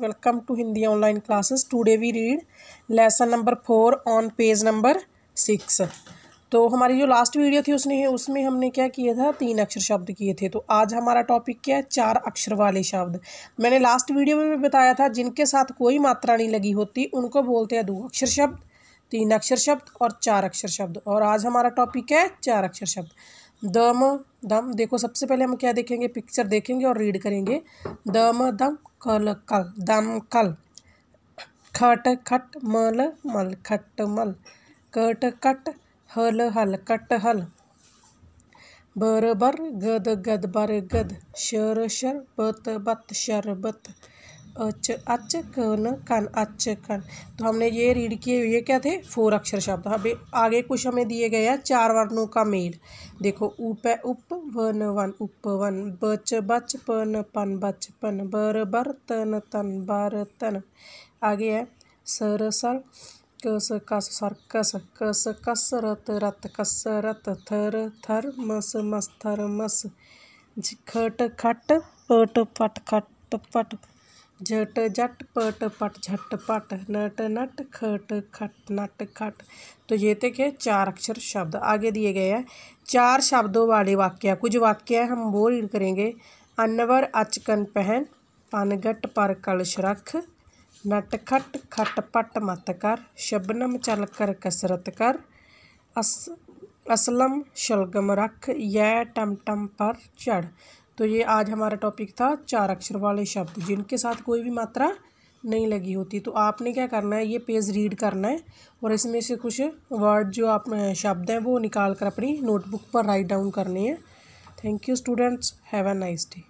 welcome to Hindi online classes today we read lesson number four on page number six तो हमारी जो last video थी उसने उसमें हमने क्या किया था तीन अक्षर शब्द किए थे तो आज हमारा टॉपिक क्या है चार अक्षर वाले शब्द मैंने लास्ट वीडियो में भी बताया था जिनके साथ कोई मात्रा नहीं लगी होती उनको बोलते हैं दो अक्षर शब्द तीन अक्षर शब्द और चार अक्षर शब्द और आज हमारा टॉपिक है चार अक्षर शब्द दम दम देखो सबसे पहले हम क्या देखेंगे पिक्चर देखेंगे और रीड करेंगे दम दम कल कल दम कल खट खट मल मल खट मल कट कट हल हल कट हल बर बर गद गद बर गद शर शर बत बत शर बत अच अच कन कन अच कन तो हमने ये रीड किए ये क्या थे फोर अक्षर शब्द अभी आगे कुछ हमें दिए गए हैं चार वर्णों का मेल देखो उप उप वन वन उप वन बच बच पन पन बच पन बर बर तन तन बर तन आगे है सर सर कस कस सर कस कस कस रत रत कस रत थर थर मस मस थर मस खट खट पट पट खट पट झट झट पट पट झट पट नट नट खट खट नट खट तो ये तो क्या चार अक्षर शब्द आगे दिए गए हैं चार शब्दों वाले वाक्य कुछ वाक्य हम वो रीड करेंगे अनवर अचकन पहन पनगट पर कलश रख नट खट खट पट मत कर शबनम चल कर कसरत कर अस असलम शलगम रख यह टम टम पर चढ़ तो ये आज हमारा टॉपिक था चार अक्षर वाले शब्द जिनके साथ कोई भी मात्रा नहीं लगी होती तो आपने क्या करना है ये पेज रीड करना है और इसमें से कुछ वर्ड जो आप शब्द हैं वो निकाल कर अपनी नोटबुक पर राइट डाउन करनी है thank you students have a nice day